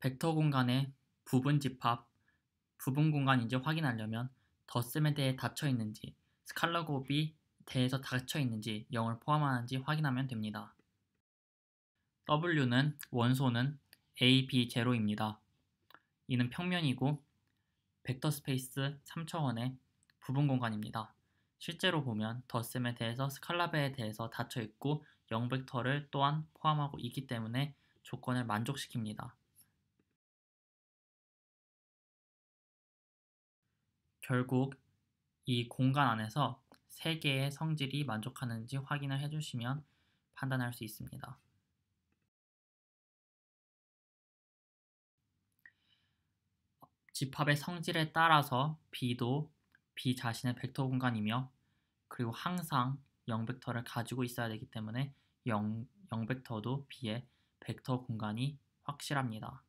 벡터 공간의 부분 집합, 부분 공간인지 확인하려면 덧셈에 대해 닫혀 있는지, 스칼라 곱이 대해서 닫혀 있는지, 0을 포함하는지 확인하면 됩니다. W는 원소는 A, B0입니다. 이는 평면이고 벡터 스페이스 3차원의 부분 공간입니다. 실제로 보면 덧셈에 대해서 스칼라베에 대해서 닫혀 있고 0벡터를 또한 포함하고 있기 때문에 조건을 만족시킵니다. 결국 이 공간 안에서 세 개의 성질이 만족하는지 확인을 해주시면 판단할 수 있습니다. 집합의 성질에 따라서 B도 B 자신의 벡터 공간이며 그리고 항상 0벡터를 가지고 있어야 되기 때문에 0, 0벡터도 B의 벡터 공간이 확실합니다.